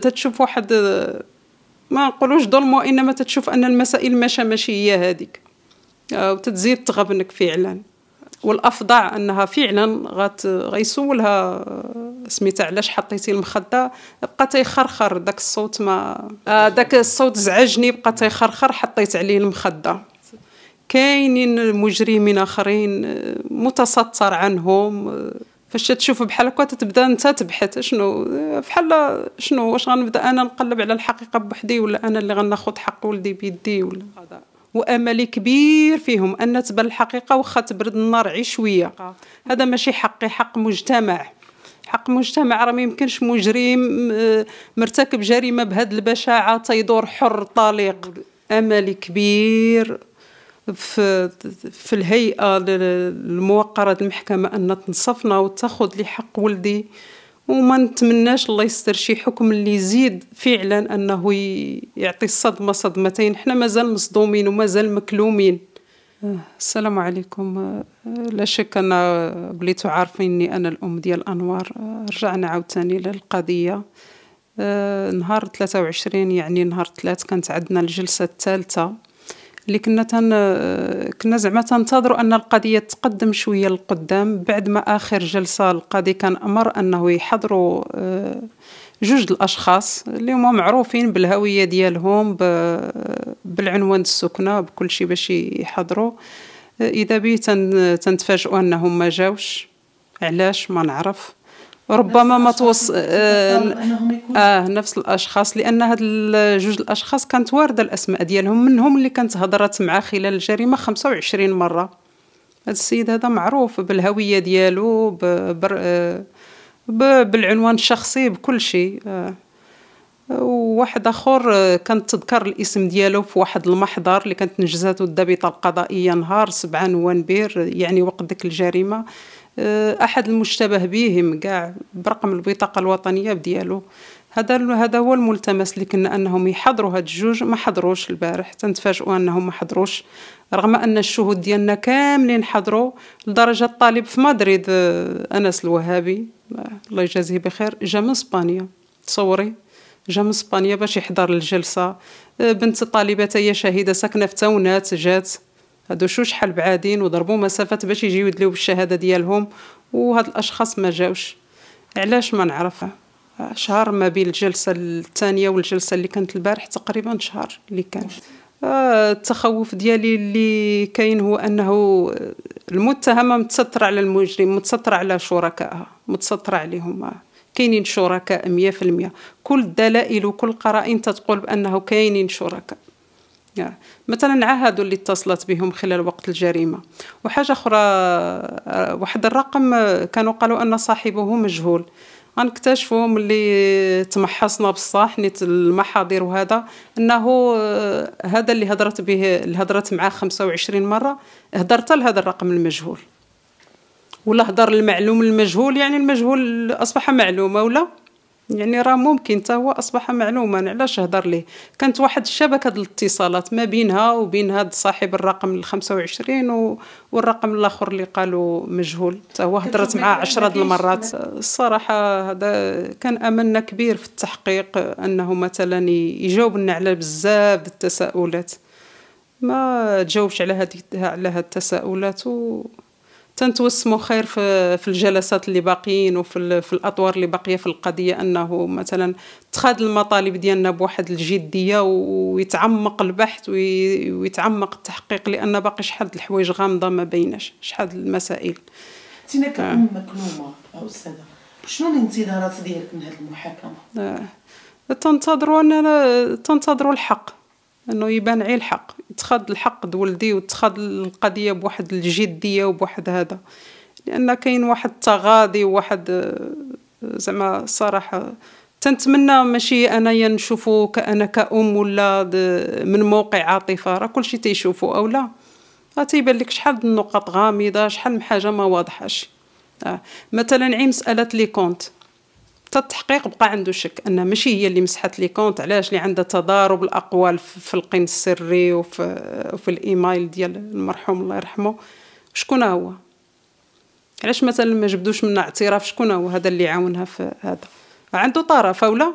تتشوف واحد ما نقولوش ظلم انما تتشوف ان المسائل ماشا ماشي هي هذيك آه، وتتزيد تغبنك فعلا والافضع انها فعلا غت غيسولها آه، سميتها علاش حطيتي المخده بقى تيخرخر داك الصوت ما آه، داك الصوت زعجني بقى تيخرخر حطيت عليه المخده كاينين مجرمين اخرين متستر عنهم فاش تشوف بحال هكا تتبدا انت تبحث شنو بحال شنو واش غنبدا انا نقلب على الحقيقه بوحدي ولا انا اللي غناخد حق ولدي بيدي ولا هذا واملي كبير فيهم ان تبان الحقيقه واخا تبرد النار عي شويه آه. هذا ماشي حقي حق مجتمع حق مجتمع راه ما يمكنش مجرم مرتكب جريمه بهذه البشاعه تيدور حر طليق املي كبير في, في الهيئة الموقرة المحكمة أن تنصفنا وتاخذ لي حق ولدي وما نتمناش الله يستر شي حكم اللي يزيد فعلا انه يعطي الصدمه صدمتين حنا مازال مصدومين ومازال مكلومين آه، السلام عليكم آه، لا شك انا بليتو عارفيني اني انا الام ديال انوار آه، رجعنا عاوتاني للقضيه نهار 23 يعني نهار 3 كانت عندنا الجلسه الثالثه اللي كنا تن كنا زعما تنتظروا ان القضيه تقدم شويه للقدام بعد ما اخر جلسه القاضي كان امر انه يحضروا آه، جوج الاشخاص اللي هما معروفين بالهويه ديالهم بالعنوان السكنه بكل شيء باش يحضروا آه، اذا بي تنتفاجئوا انهم ما جاوش علاش ما نعرف ربما ما توص آه،, اه نفس الاشخاص لان هاد جوج الاشخاص كانت وارده الاسماء ديالهم منهم اللي كانت هضرت معاه خلال الجريمه 25 مره هاد السيد هذا معروف بالهويه ديالو ببر... آه، بالعنوان الشخصي بكل شيء آه. وواحد اخر آه، كانت تذكر الاسم ديالو في واحد المحضر اللي كانت نجزاته الضابطه القضائيه نهار 7 نوفمبر يعني وقت ديك الجريمه آه، احد المشتبه بهم كاع برقم البطاقه الوطنيه ديالو هذا هذا هو الملتمس اللي كنا انهم يحضروا هاد الجوج ما حضروش البارح تنتفاجئوا انهم ما حضروش رغم ان الشهود ديالنا كاملين حضروا لدرجه الطالب في مدريد آه، انس الوهابي الله يجازيه بخير جا من اسبانيا تصوري جا من اسبانيا باش يحضر الجلسه آه، بنت طالبه هي شهيده ساكنه في تاونات جات هادو شو شحال بعادين وضربوا مسافات باش يجيو يدليو بالشهاده ديالهم وهاد الاشخاص ما جاوش علاش ما نعرف شهر ما بين الجلسه الثانيه والجلسه اللي كانت البارح تقريبا شهر اللي كان آه، التخوف ديالي اللي كاين هو انه المتهمه متستره على المجرم متستره على شركائها متستره عليهم كاينين شركاء 100% كل الدلائل وكل القرائن تتقول بانه كاينين شركاء مثلا عاهدوا اللي اتصلت بهم خلال وقت الجريمة وحاجة أخرى واحد الرقم كانوا قالوا أن صاحبه مجهول غنكتشفوا ملي تمحصنا بصح نيت المحاضر وهذا انه آه، هذا اللي هضرت به اللي هضرت معاه 25 مره هضرت لهذا الرقم المجهول ولا هضر المعلوم المجهول يعني المجهول اصبح معلومه ولا يعني راه ممكن حتى هو اصبح معلوما علاش هضر ليه كانت واحد الشبكه ديال الاتصالات ما بينها وبين هذا صاحب الرقم ال 25 و... والرقم الاخر اللي قالوا مجهول حتى هو هضرت معاه 10 د المرات الصراحه هذا كان املنا كبير في التحقيق انه مثلا يجاوبنا على بزاف التساؤلات ما تجاوبش على هذه على هاد التساؤلات و تنتوسموا خير في, في الجلسات اللي باقيين وفي في الاطوار اللي باقيه في القضيه انه مثلا تخاد المطالب ديالنا بواحد الجديه ويتعمق البحث ويتعمق التحقيق لان باقي شحال الحوايج غامضه ما بيناش شحال المسائل انتينا كأم آه. مكلومه استاذه شنو الانتظارات ديالك من هذه المحاكمه تنتظروا آه. اننا تنتظروا الحق انه يبان عي الحق تخاد الحق ولدي وتخاد القضيه بواحد الجديه وبواحد هذا لان كاين واحد التغاضي وواحد زعما صراحه تنتمنى ماشي انايا نشوفو كأنا كأم ولا من موقع عاطفة راه كلشي تيشوفو أو لا تيبان لك شحال النقط غامضة شحال من حاجة ما واضحاش آه. مثلا عي مسألة لي كونت حتى التحقيق بقى عنده شك ان ماشي هي اللي مسحت لي كونت علاش اللي عندها تضارب الاقوال في القين السري وفي, وفي الايميل ديال المرحوم الله يرحمه شكون هو علاش مثلا ما جبدوش منا اعتراف شكون هو هذا اللي عاونها في هذا عنده طرف اولا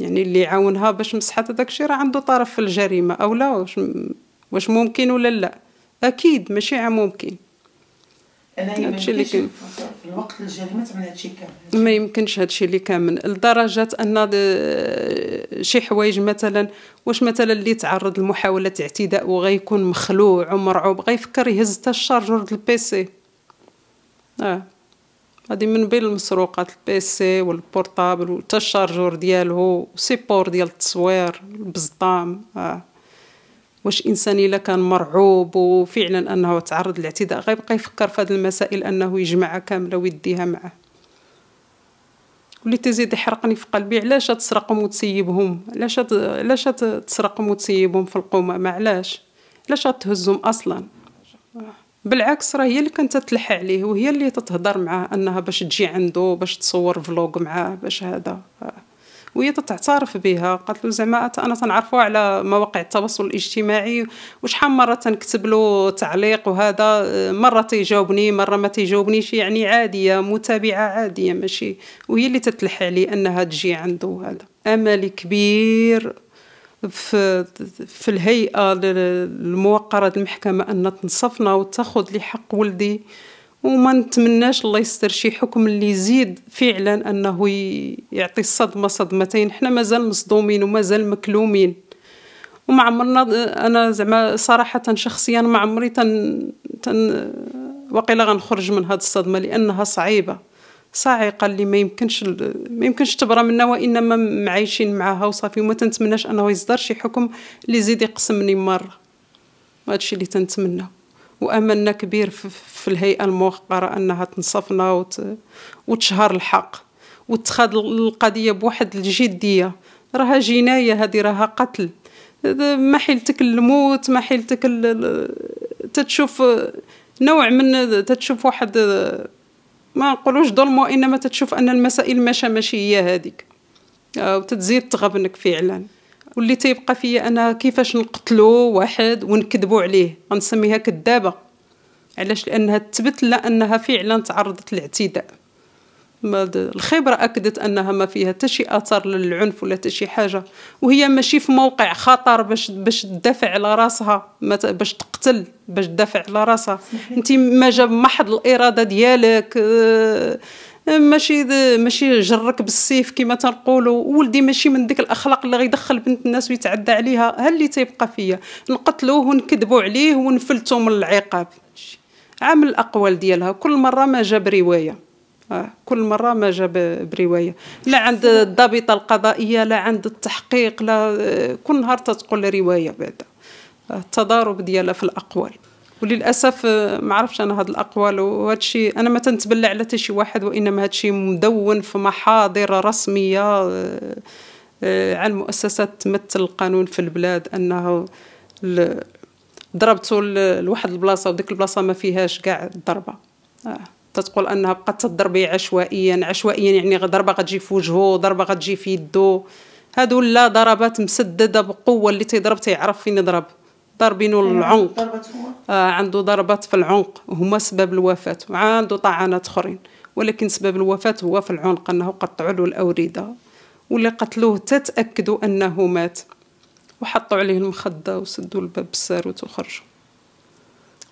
يعني اللي عاونها باش مسحت هذاك الشيء راه عنده طرف في الجريمه اولا واش واش ممكن ولا لا اكيد ماشي ممكن ما يمكنش الوقت تعمل هادشي كامل ما يمكنش هادشي اللي كامل لدرجه ان آه، شي حوايج مثلا واش مثلا اللي تعرض لمحاوله اعتداء وغيكون مخلوع ومرعوب غيفكر يهز حتى الشارجور البيسي اه هادي من بين المسروقات البيسي والبورتابل وتا الشارجور ديالو سيبور ديال التصوير البزطام اه واش انسان الا كان مرعوب وفعلا انه تعرض للاعتداء غيبقى يفكر في هذه المسائل انه يجمعها كامله ويديها معه واللي تزيد يحرقني في قلبي علاش تسرقهم وتسيبهم علاش علاش تسرقهم وتسيبهم في القومه ما علاش علاش تهزهم اصلا بالعكس راه هي اللي كانت تلح عليه وهي اللي تتهضر معاه انها باش تجي عنده باش تصور فلوق معاه باش هذا وهي تتعترف بها قالت له زعما انا تنعرفو على مواقع التواصل الاجتماعي وشحال مره تنكتب له تعليق وهذا مره تيجاوبني مره ما تيجاوبنيش يعني عاديه متابعه عاديه ماشي وهي اللي تتلح لي انها تجي عنده هذا املي كبير في في الهيئه الموقره المحكمه ان تنصفنا وتاخذ لي حق ولدي وما نتمناش الله يستر شي حكم اللي يزيد فعلا انه يعطي الصدمه صدمتين حنا مازال مصدومين ومازال مكلومين وما عمرنا انا زعما صراحه شخصيا ما عمري تن, تن وقيلا غنخرج من هذه الصدمه لانها صعيبه صاعقه اللي ما يمكنش ما يمكنش تبرى منها وانما معايشين معاها وصافي وما تنتمناش انه يصدر شي حكم اللي يزيد يقسمني مره هادشي اللي تنتمناه وأملنا كبير في الهيئة الموقرة أنها تنصفنا وت... وتشهر الحق وتخاد القضية بواحد الجدية راها جناية هذه راها قتل ما حيلتك الموت ما حيلتك ال... تتشوف نوع من تتشوف واحد ما نقولوش ظلم وانما تتشوف ان المسائل ماشا ماشي هي هذيك آه، وتتزيد تغبنك فعلا واللي تيبقى فيا انا كيفاش نقتلو واحد ونكذبو عليه غنسميها كذابه علاش لانها تثبت لا انها فعلا تعرضت للاعتداء الخبره اكدت انها ما فيها حتى شي اثر للعنف ولا حتى شي حاجه وهي ماشي في موقع خطر باش باش تدافع على راسها باش تقتل باش تدافع على راسها انت ما جاب محض الاراده ديالك أه ماشي ماشي جرك بالسيف كما تنقولوا ولدي ماشي من ديك الاخلاق اللي غيدخل بنت الناس ويتعدى عليها ها اللي تيبقى فيا نقتلوه ونكذبوا عليه ونفلتوا من العقاب عامل الاقوال ديالها كل مره ما جاب روايه آه. كل مره ما جاب بروايه لا عند الضابطه القضائيه لا عند التحقيق لا آه، كل نهار تتقول روايه بعدا آه، التضارب ديالها في الاقوال وللاسف آه، ما عرفش انا هاد الاقوال وهذا الشيء انا ما تنتبلع على حتى شي واحد وانما هذا الشيء مدون في محاضر رسميه آه، آه، عن مؤسسات تمثل القانون في البلاد انه ضربته لواحد البلاصه وديك البلاصه ما فيهاش كاع الضربه آه. تتقول انها بقات تضربيه عشوائيا عشوائيا يعني ضربه غتجي في وجهه ضربه غتجي في يده هادو لا ضربات مسدده بقوه اللي تيضرب تيعرف فين يضرب ضربين إيه، العنق آه عنده ضربات في العنق هما سبب الوفاة وعنده طعنات أخرين ولكن سبب الوفاة هو في العنق أنه قطعوا له الأوردة واللي قتلوه تتأكدوا أنه مات وحطوا عليه المخدة وسدوا الباب بالساروت وخرجوا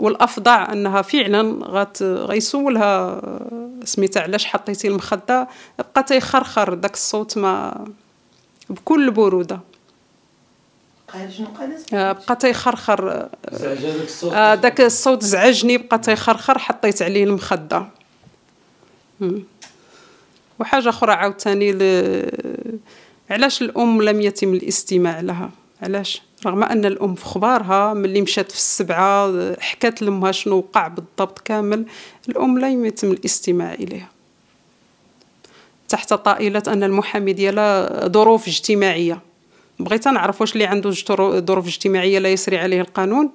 والأفضع انها فعلا غت غيسولها آه، سميتها علاش حطيتي المخده بقى تيخرخر داك الصوت ما بكل بروده بقى شنو قال آه، تيخرخر آه، داك الصوت زعجني بقى تيخرخر حطيت عليه المخده وحاجه اخرى عاوتاني ل... علاش الام لم يتم الاستماع لها علاش رغم ان الام في خبارها ملي مشات في السبعه حكات لامها شنو وقع بالضبط كامل الام لم يتم الاستماع اليها تحت طائله ان المحامي ديالها ظروف اجتماعيه بغيت نعرف واش اللي عنده ظروف اجتماعيه لا يسري عليه القانون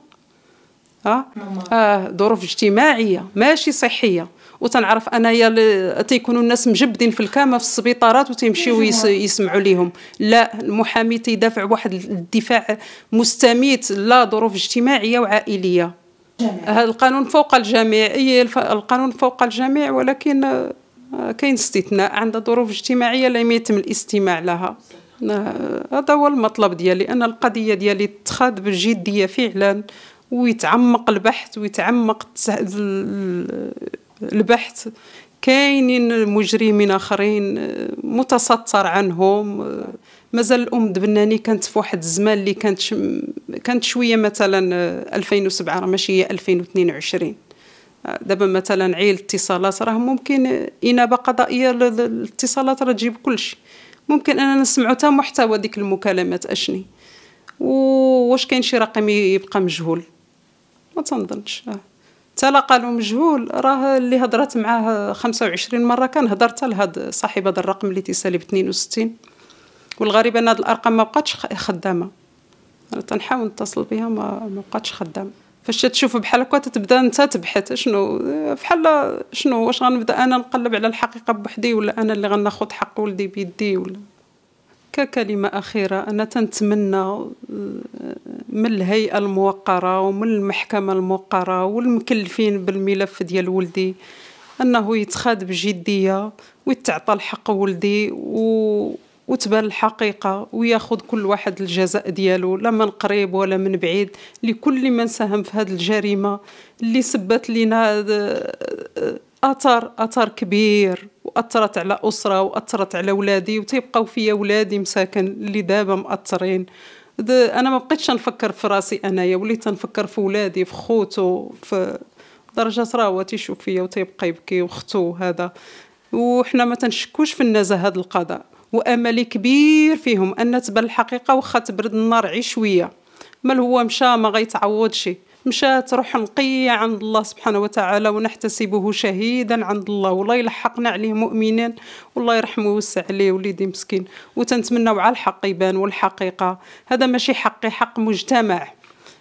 اه, آه ظروف اجتماعيه ماشي صحيه وتنعرف انايا تيكونوا الناس مجبدين في الكامه في السبيطارات وتيمشيو يسمعوا ليهم لا المحامي تيدافع واحد الدفاع مستميت لا ظروف اجتماعيه وعائليه هذا القانون فوق الجميع اي القانون فوق الجميع ولكن آه، كاين استثناء عند ظروف اجتماعيه لم يتم الاستماع لها هذا هو المطلب ديالي أن القضية ديالي تخاد بجدية فعلا ويتعمق البحث ويتعمق البحث كاينين مجرمين اخرين متستر عنهم مازال الام دبناني كانت في واحد الزمان اللي كانت كانت شويه مثلا 2007 راه ماشي هي 2022 دابا مثلا عيل اتصالات راه ممكن انابه قضائيه الاتصالات راه تجيب كلشي ممكن اننا نسمعه حتى محتوى ديك المكالمات اشني واش كاين شي رقم يبقى مجهول ما تنظنش حتى آه. قالوا مجهول راه اللي هضرت معاه 25 مره كان هضرت لهاد صاحب هذا الرقم اللي تيسالي ب 62 والغريب ان هاد الارقام ما بقاتش خدامه انا تنحاول نتصل بها ما بقاتش خدامه فاش تشوف بحال هكا تتبدا انت تبحث شنو بحال شنو واش غنبدا انا نقلب على الحقيقه بوحدي ولا انا اللي غناخد حق ولدي بيدي ولا ككلمة أخيرة أنا تنتمنى آه، من الهيئة الموقرة ومن المحكمة الموقرة والمكلفين بالملف ديال ولدي أنه يتخاد بجدية ويتعطى الحق ولدي و... وتبان الحقيقه وياخذ كل واحد الجزاء ديالو لا من قريب ولا من بعيد لكل من ساهم في هذه الجريمه اللي سبت لنا اثر آه، اثر كبير واثرت على اسره واثرت على ولادي وتيبقاو فيا ولادي مساكن اللي دابا مأثرين انا ما بقيتش نفكر في راسي انايا وليت نفكر في ولادي في خوتو في درجة راه هو تيشوف فيا وتيبقى يبكي وختو هذا وحنا ما تنشكوش في النزاهه هذا القضاء وامل كبير فيهم ان تبان الحقيقه واخا تبرد النار عي شويه مال هو مشى ما غيتعوضش مشات روح نقية عند الله سبحانه وتعالى ونحتسبه شهيدا عند الله والله يلحقنا عليه مؤمنا والله يرحمه ويوسع عليه وليدي مسكين وتنتمناو على الحق يبان والحقيقة هذا ماشي حقي حق مجتمع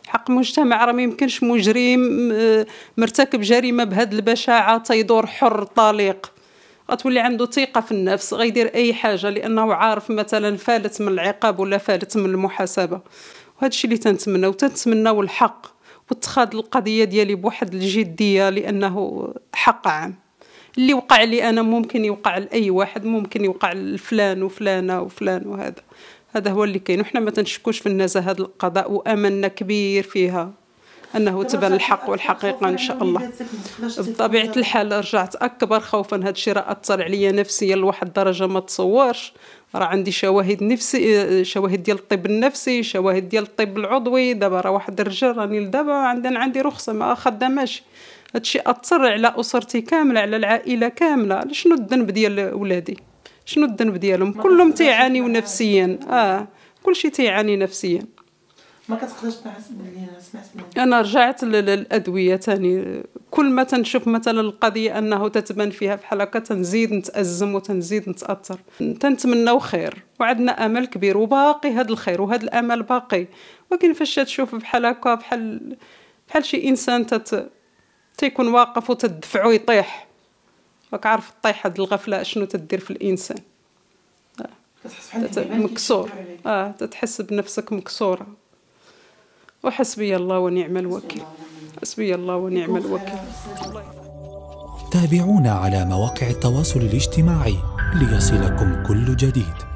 حق مجتمع راه ما يمكنش مجرم آه، مرتكب جريمة بهذه البشاعة تيدور حر طليق غتولي عنده ثقه في النفس غيدير اي حاجه لانه عارف مثلا فالت من العقاب ولا فالت من المحاسبه وهذا الشيء اللي تنتمناو تنتمناو الحق واتخاذ القضيه ديالي بواحد الجديه لانه حق عام اللي وقع لي انا ممكن يوقع لاي واحد ممكن يوقع لفلان وفلانه وفلان وهذا هذا هو اللي كاين وحنا ما تنشكوش في النزاهه هذا القضاء واملنا كبير فيها انه تبان الحق والحقيقه ان شاء الله بطبيعه الحال رجعت اكبر خوفا هذا الشيء راه اثر عليا نفسيا لواحد الدرجه ما تصورش راه عندي شواهد نفسي شواهد ديال الطب النفسي شواهد ديال الطب العضوي دابا راه واحد الرجال راني دابا عندي رخصه ما خداماش هادشي اثر على اسرتي كامله على العائله كامله شنو الذنب ديال ولادي شنو الذنب ديالهم كلهم تيعانيو نفسيا اه كلشي تيعاني نفسيا ما كتقدرش انا سمعت انا رجعت للادويه ثاني كل ما تنشوف مثلا القضيه انه تتبان فيها بحال هكا تنزيد نتازم وتنزيد نتاثر تنتمناو خير وعندنا امل كبير وباقي هذا الخير وهذا الامل باقي ولكن فاش تشوف بحال هكا بحال بحال شي انسان تت تيكون واقف وتدفعو يطيح راك عارف طيح هاد الغفله شنو تدير في الانسان آه. مكسور اه تتحس بنفسك مكسوره وحسبي الله ونعم الوكيل حسبي الله ونعم الوكيل تابعونا على مواقع التواصل الاجتماعي ليصلكم كل جديد